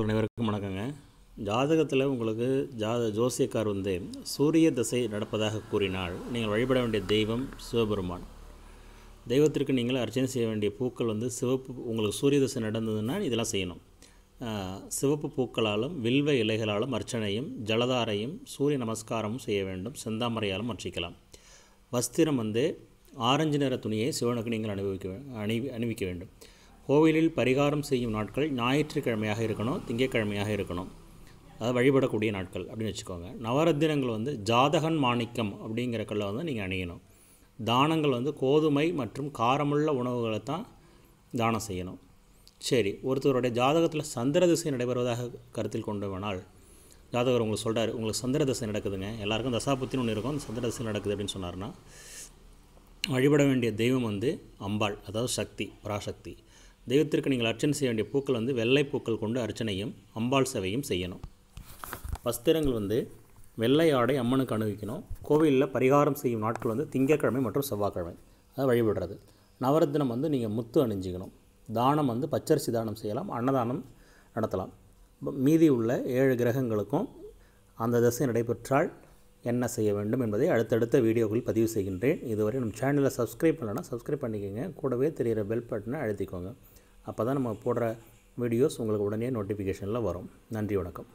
அனைவருக்கும் வணக்கங்க ஜாதகத்தில் உங்களுக்கு ஜாத ஜோசியக்கார் வந்து சூரிய திசை நடப்பதாக கூறினால் நீங்கள் வழிபட வேண்டிய தெய்வம் சிவபெருமான் தெய்வத்திற்கு நீங்கள் அர்ச்சனை செய்ய வேண்டிய பூக்கள் வந்து சிவப்பு உங்களுக்கு சூரிய திசை நடந்ததுன்னா இதெல்லாம் செய்யணும் சிவப்பு பூக்களாலும் வில்வ இலைகளாலும் அர்ச்சனையும் ஜலதாரையும் சூரிய நமஸ்காரமும் செய்ய வேண்டும் செந்தாமரையாலும் அர்ச்சிக்கலாம் வஸ்திரம் வந்து ஆரஞ்சு நிற துணியை சிவனுக்கு நீங்கள் அனுபவிக்க அணி அணிவிக்க வேண்டும் கோவிலில் பரிகாரம் செய்யும் நாட்கள் ஞாயிற்றுக்கிழமையாக இருக்கணும் திங்கக்கிழமையாக இருக்கணும் அதாவது வழிபடக்கூடிய நாட்கள் அப்படின்னு வச்சுக்கோங்க நவரத்தினங்கள் வந்து ஜாதகன் மாணிக்கம் அப்படிங்கிற கல்ல வந்து நீங்கள் அணியணும் தானங்கள் வந்து கோதுமை மற்றும் காரமுள்ள உணவுகளை தான் தானம் செய்யணும் சரி ஒருத்தருடைய ஜாதகத்தில் சந்திர திசை நடைபெறுவதாக கருத்தில் கொண்டு வேணால் ஜாதகர் உங்களுக்கு சொல்கிறார் உங்களுக்கு சந்திர தசை நடக்குதுங்க எல்லாருக்கும் தசாபுத்தின்னு ஒன்று இருக்கும் சந்திர தசை நடக்குது அப்படின்னு சொன்னார்னா வழிபட வேண்டிய தெய்வம் வந்து அம்பாள் அதாவது சக்தி பராசக்தி தெய்வத்திற்கு நீங்கள் அர்ச்சனை செய்ய வேண்டிய பூக்கள் வந்து வெள்ளை பூக்கள் கொண்டு அர்ச்சனையும் அம்பாள் சேவையும் செய்யணும் வஸ்திரங்கள் வந்து வெள்ளை ஆடை அம்மனுக்கு அணிவிக்கணும் கோவிலில் பரிகாரம் செய்யும் நாட்கள் வந்து திங்கட்கிழமை மற்றும் செவ்வாய்க்கிழமை அதை வழிபடுறது நவரத்தினம் வந்து நீங்கள் முத்து அணிஞ்சிக்கணும் தானம் வந்து பச்சரிசி தானம் செய்யலாம் அன்னதானம் நடத்தலாம் மீதி உள்ள ஏழு கிரகங்களுக்கும் அந்த தசை நடைபெற்றால் என்ன செய்ய வேண்டும் என்பதை அடுத்தடுத்த வீடியோக்களில் பதிவு செய்கின்றேன் இதுவரை நம்ம சேனலை சப்ஸ்கிரைப் பண்ணலைன்னா சப்ஸ்கிரைப் பண்ணிக்கோங்க கூடவே தெரிகிற பெல் பட்டனை அழுத்திக்கோங்க அப்போ தான் நம்ம போடுற வீடியோஸ் உங்களுக்கு உடனே நோட்டிஃபிகேஷனில் வரும் நன்றி வணக்கம்